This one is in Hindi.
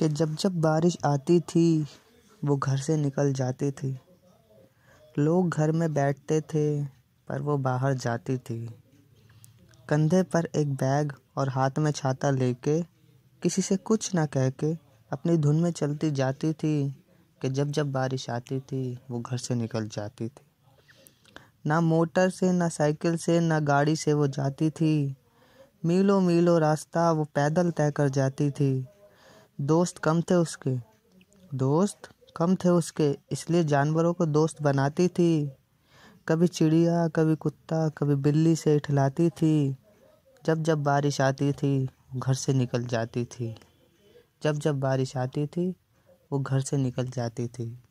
कि जब जब बारिश आती थी वो घर से निकल जाती थी लोग घर में बैठते थे पर वो बाहर जाती थी कंधे पर एक बैग और हाथ में छाता लेके किसी से कुछ ना कह के अपनी धुन में चलती जाती थी कि जब जब बारिश आती थी वो घर से निकल जाती थी ना मोटर से ना साइकिल से ना गाड़ी से वो जाती थी मीलों मीलों रास्ता वो पैदल तय कर जाती थी दोस्त कम थे उसके दोस्त कम थे उसके इसलिए जानवरों को दोस्त बनाती थी कभी चिड़िया कभी कुत्ता कभी बिल्ली से इठलाती थी जब जब बारिश आती थी घर से निकल जाती थी जब जब बारिश आती थी वो घर से निकल जाती थी